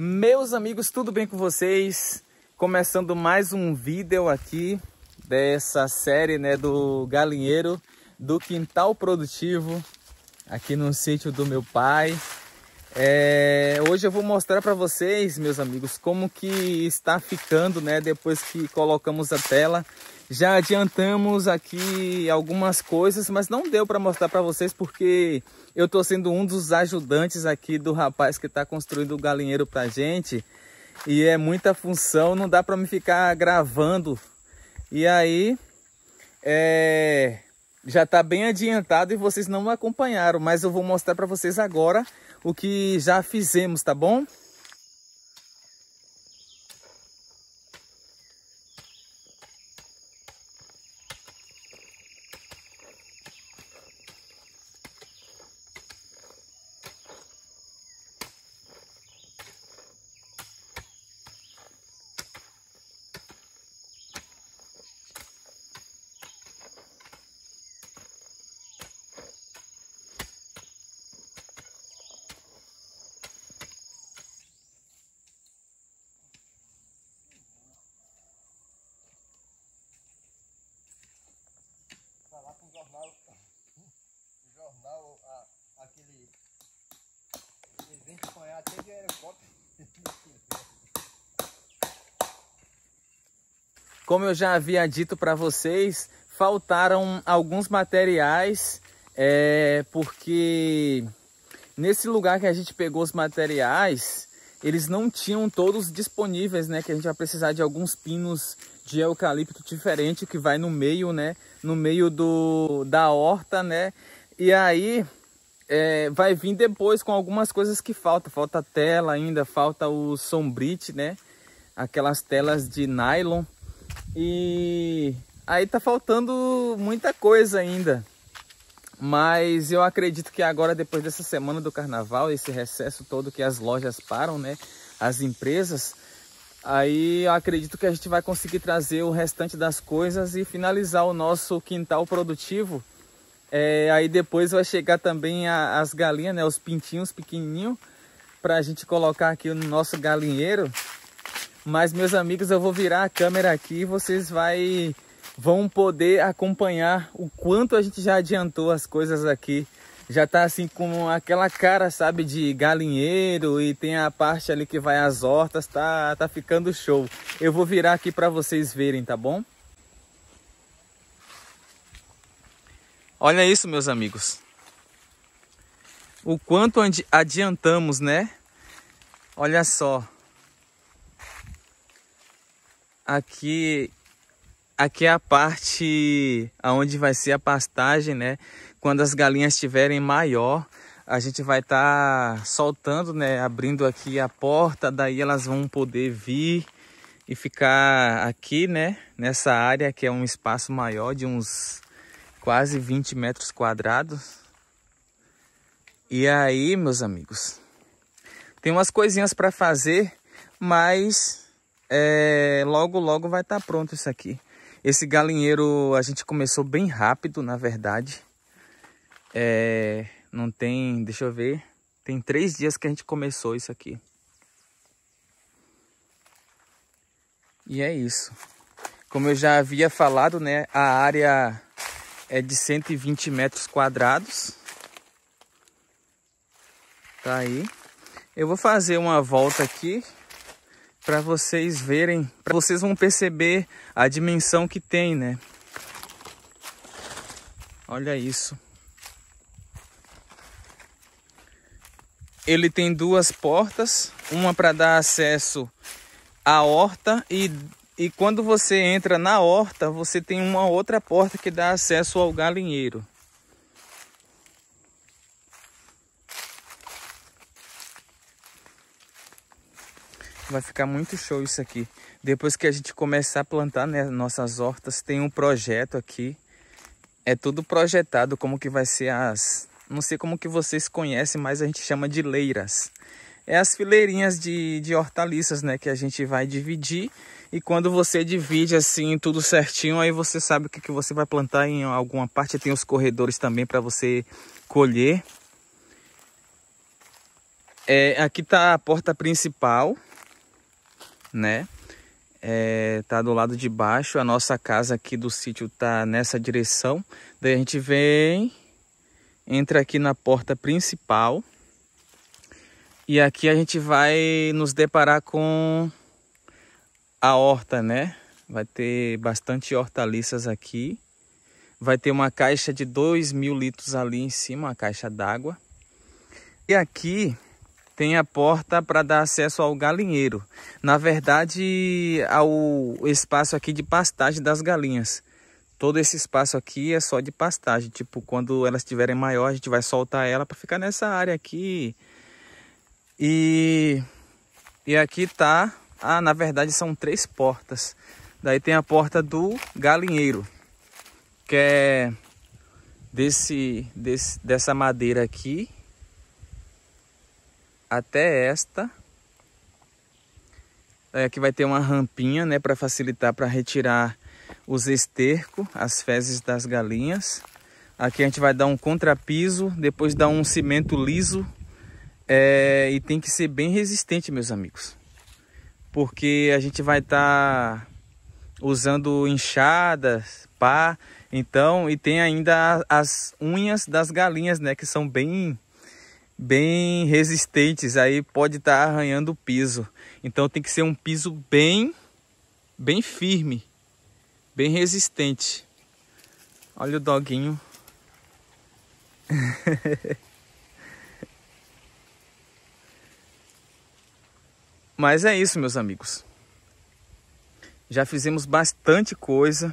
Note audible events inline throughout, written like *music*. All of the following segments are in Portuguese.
Meus amigos, tudo bem com vocês? Começando mais um vídeo aqui dessa série né, do galinheiro do quintal produtivo aqui no sítio do meu pai. É, hoje eu vou mostrar para vocês, meus amigos, como que está ficando né, depois que colocamos a tela já adiantamos aqui algumas coisas, mas não deu para mostrar para vocês porque eu estou sendo um dos ajudantes aqui do rapaz que está construindo o galinheiro para gente. E é muita função, não dá para me ficar gravando. E aí, é, já está bem adiantado e vocês não acompanharam, mas eu vou mostrar para vocês agora o que já fizemos, tá bom? Como eu já havia dito para vocês, faltaram alguns materiais, é, porque nesse lugar que a gente pegou os materiais, eles não tinham todos disponíveis, né? Que a gente vai precisar de alguns pinos de eucalipto diferente que vai no meio, né? No meio do, da horta, né? E aí é, vai vir depois com algumas coisas que falta. Falta tela ainda, falta o sombrite, né? Aquelas telas de nylon. E aí tá faltando muita coisa ainda. Mas eu acredito que agora, depois dessa semana do carnaval, esse recesso todo que as lojas param, né? As empresas. Aí eu acredito que a gente vai conseguir trazer o restante das coisas e finalizar o nosso quintal produtivo é, aí depois vai chegar também a, as galinhas, né? Os pintinhos pequenininhos para a gente colocar aqui no nosso galinheiro. Mas meus amigos, eu vou virar a câmera aqui e vocês vai, vão poder acompanhar o quanto a gente já adiantou as coisas aqui. Já tá assim com aquela cara, sabe, de galinheiro e tem a parte ali que vai às hortas, tá, tá ficando show. Eu vou virar aqui para vocês verem, tá bom? Olha isso, meus amigos. O quanto adiantamos, né? Olha só. Aqui aqui é a parte aonde vai ser a pastagem, né? Quando as galinhas estiverem maior, a gente vai estar tá soltando, né? Abrindo aqui a porta, daí elas vão poder vir e ficar aqui, né? Nessa área que é um espaço maior de uns quase 20 metros quadrados. E aí, meus amigos, tem umas coisinhas para fazer, mas é, logo, logo vai estar tá pronto isso aqui. Esse galinheiro a gente começou bem rápido, na verdade. É, não tem, deixa eu ver, tem três dias que a gente começou isso aqui. E é isso. Como eu já havia falado, né, a área é de 120 metros quadrados. Tá aí. Eu vou fazer uma volta aqui para vocês verem, para vocês vão perceber a dimensão que tem, né? Olha isso. Ele tem duas portas, uma para dar acesso à horta e e quando você entra na horta, você tem uma outra porta que dá acesso ao galinheiro. Vai ficar muito show isso aqui. Depois que a gente começar a plantar né, nossas hortas, tem um projeto aqui. É tudo projetado como que vai ser as... Não sei como que vocês conhecem, mas a gente chama de leiras. É as fileirinhas de, de hortaliças né, que a gente vai dividir e quando você divide assim tudo certinho, aí você sabe o que, que você vai plantar em alguma parte. Tem os corredores também para você colher. É, aqui tá a porta principal, né? É, tá do lado de baixo. A nossa casa aqui do sítio tá nessa direção. Daí a gente vem, entra aqui na porta principal. E aqui a gente vai nos deparar com a horta, né? Vai ter bastante hortaliças aqui. Vai ter uma caixa de 2 mil litros ali em cima, uma caixa d'água. E aqui tem a porta para dar acesso ao galinheiro. Na verdade, ao espaço aqui de pastagem das galinhas. Todo esse espaço aqui é só de pastagem. Tipo, quando elas estiverem maiores, a gente vai soltar ela para ficar nessa área aqui. E, e aqui tá ah, na verdade são três portas. Daí tem a porta do galinheiro, que é desse, desse dessa madeira aqui até esta. Daí aqui vai ter uma rampinha, né, para facilitar para retirar os esterco, as fezes das galinhas. Aqui a gente vai dar um contrapiso, depois dar um cimento liso é, e tem que ser bem resistente, meus amigos porque a gente vai estar tá usando enxadas, pá, então, e tem ainda as unhas das galinhas, né, que são bem bem resistentes, aí pode estar tá arranhando o piso. Então tem que ser um piso bem bem firme, bem resistente. Olha o doguinho. *laughs* Mas é isso, meus amigos. Já fizemos bastante coisa.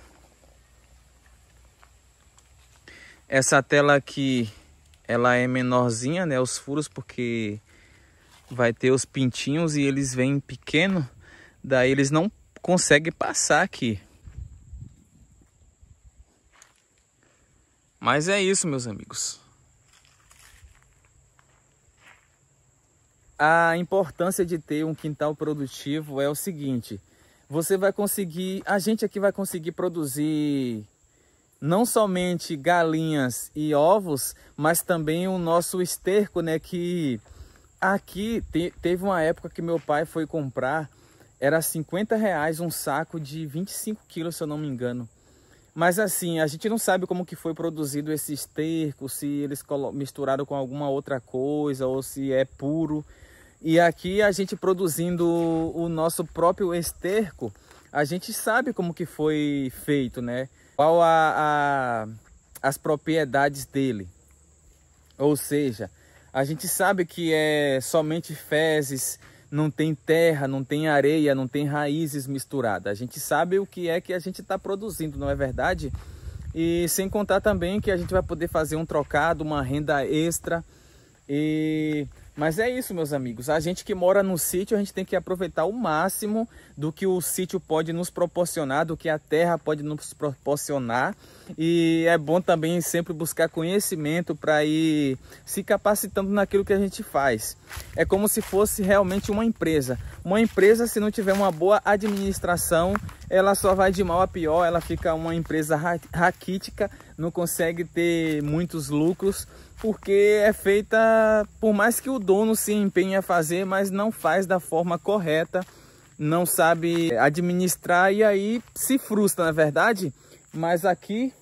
Essa tela aqui, ela é menorzinha, né? Os furos, porque vai ter os pintinhos e eles vêm pequeno. Daí eles não conseguem passar aqui. Mas é isso, meus amigos. a importância de ter um quintal produtivo é o seguinte: você vai conseguir, a gente aqui vai conseguir produzir não somente galinhas e ovos, mas também o nosso esterco, né? Que aqui te, teve uma época que meu pai foi comprar, era 50 reais um saco de 25 quilos, se eu não me engano. Mas assim, a gente não sabe como que foi produzido esse esterco, se eles misturaram com alguma outra coisa ou se é puro. E aqui a gente produzindo o nosso próprio esterco, a gente sabe como que foi feito, né? Qual a, a, as propriedades dele. Ou seja, a gente sabe que é somente fezes, não tem terra, não tem areia, não tem raízes misturadas. A gente sabe o que é que a gente está produzindo, não é verdade? E sem contar também que a gente vai poder fazer um trocado, uma renda extra. E mas é isso, meus amigos. A gente que mora no sítio, a gente tem que aproveitar o máximo do que o sítio pode nos proporcionar, do que a terra pode nos proporcionar. E é bom também sempre buscar conhecimento para ir se capacitando naquilo que a gente faz. É como se fosse realmente uma empresa. Uma empresa, se não tiver uma boa administração, ela só vai de mal a pior, ela fica uma empresa ra raquítica, não consegue ter muitos lucros, porque é feita, por mais que o dono se empenhe a fazer, mas não faz da forma correta, não sabe administrar e aí se frustra, na é verdade. Mas aqui,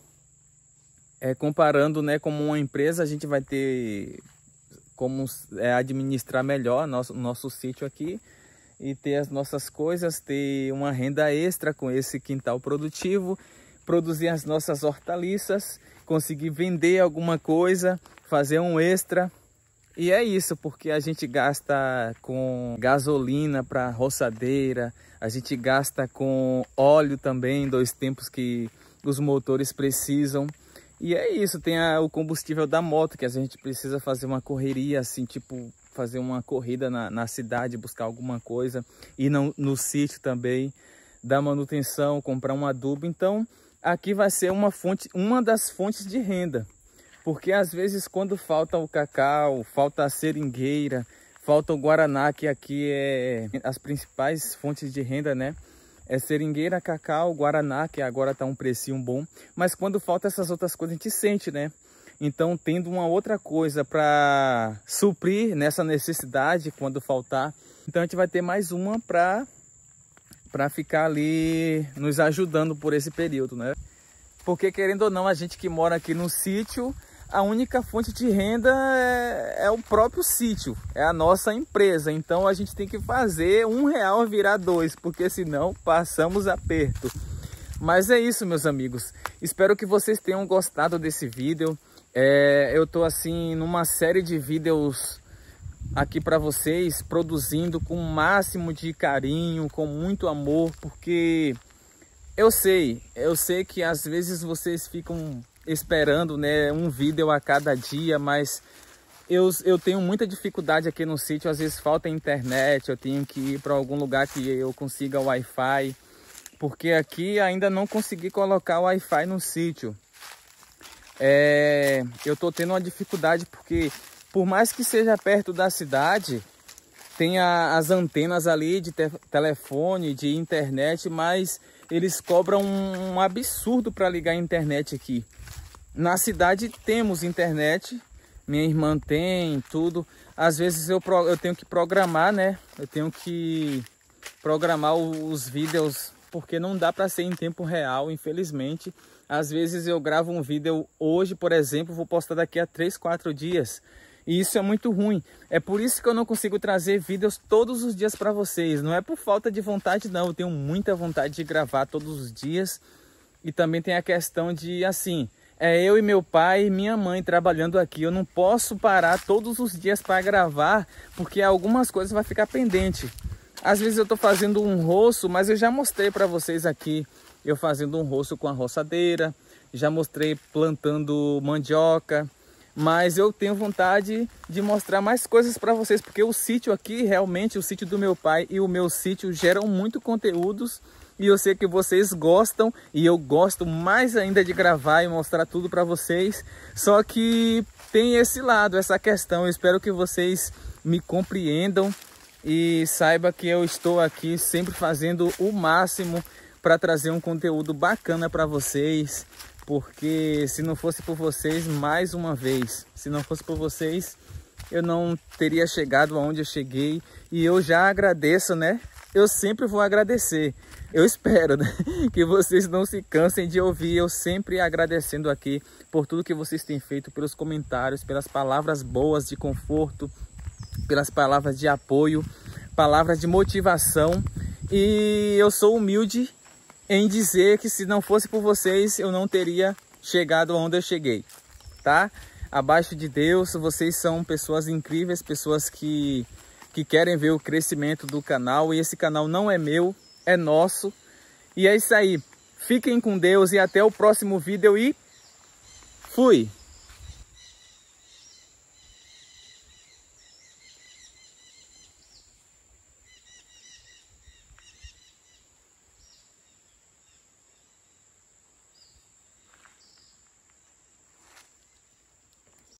é, comparando né, como uma empresa, a gente vai ter como é, administrar melhor nosso, nosso sítio aqui, e ter as nossas coisas, ter uma renda extra com esse quintal produtivo, produzir as nossas hortaliças, conseguir vender alguma coisa, fazer um extra. E é isso, porque a gente gasta com gasolina para roçadeira, a gente gasta com óleo também, dois tempos que os motores precisam. E é isso, tem a, o combustível da moto que a gente precisa fazer uma correria assim, tipo fazer uma corrida na, na cidade, buscar alguma coisa, ir no, no sítio também, dar manutenção, comprar um adubo. Então, aqui vai ser uma fonte, uma das fontes de renda. Porque às vezes quando falta o cacau, falta a seringueira, falta o guaraná, que aqui é as principais fontes de renda, né? É seringueira, cacau, guaraná, que agora tá um precinho bom. Mas quando falta essas outras coisas, a gente sente, né? Então, tendo uma outra coisa para suprir nessa necessidade quando faltar, então a gente vai ter mais uma para para ficar ali nos ajudando por esse período, né? Porque querendo ou não, a gente que mora aqui no sítio, a única fonte de renda é, é, o próprio sítio, é a nossa empresa. Então a gente tem que fazer um real virar dois, porque senão passamos aperto. Mas é isso, meus amigos. Espero que vocês tenham gostado desse vídeo. É, eu tô assim numa série de vídeos aqui para vocês, produzindo com o máximo de carinho, com muito amor, porque eu sei, eu sei que às vezes vocês ficam esperando, né, um vídeo a cada dia, mas eu, eu tenho muita dificuldade aqui no sítio, às vezes falta internet, eu tenho que ir para algum lugar que eu consiga Wi-Fi, porque aqui ainda não consegui colocar Wi-Fi no sítio é, eu tô tendo uma dificuldade porque por mais que seja perto da cidade, tem a, as antenas ali de te, telefone, de internet, mas eles cobram um, um absurdo para ligar a internet aqui. Na cidade temos internet, minha irmã tem, tudo. Às vezes eu, eu tenho que programar, né? Eu tenho que programar os vídeos, porque não dá para ser em tempo real, infelizmente. Às vezes eu gravo um vídeo hoje, por exemplo, vou postar daqui a 3, 4 dias. E isso é muito ruim. É por isso que eu não consigo trazer vídeos todos os dias para vocês. Não é por falta de vontade, não. Eu tenho muita vontade de gravar todos os dias. E também tem a questão de, assim, é eu e meu pai e minha mãe trabalhando aqui. Eu não posso parar todos os dias para gravar, porque algumas coisas vai ficar pendente. Às vezes eu estou fazendo um rosto, mas eu já mostrei para vocês aqui eu fazendo um rosto com a roçadeira, já mostrei plantando mandioca, mas eu tenho vontade de mostrar mais coisas para vocês, porque o sítio aqui, realmente, o sítio do meu pai e o meu sítio geram muito conteúdos e eu sei que vocês gostam e eu gosto mais ainda de gravar e mostrar tudo para vocês, só que tem esse lado, essa questão, eu espero que vocês me compreendam e saiba que eu estou aqui sempre fazendo o máximo para trazer um conteúdo bacana para vocês, porque se não fosse por vocês, mais uma vez, se não fosse por vocês, eu não teria chegado aonde eu cheguei e eu já agradeço, né? Eu sempre vou agradecer. Eu *laughs* espero né? que vocês não se cansem de ouvir. Eu sempre agradecendo aqui por tudo que vocês têm feito, pelos comentários, pelas palavras boas de conforto, pelas palavras de apoio, palavras de motivação. E eu sou humilde em dizer que se não fosse por vocês, eu não teria chegado onde eu cheguei, tá? Abaixo de Deus, vocês são pessoas incríveis, pessoas que, que querem ver o crescimento do canal. E esse canal não é meu, é nosso. E é isso aí. Fiquem com Deus e até o próximo vídeo e fui!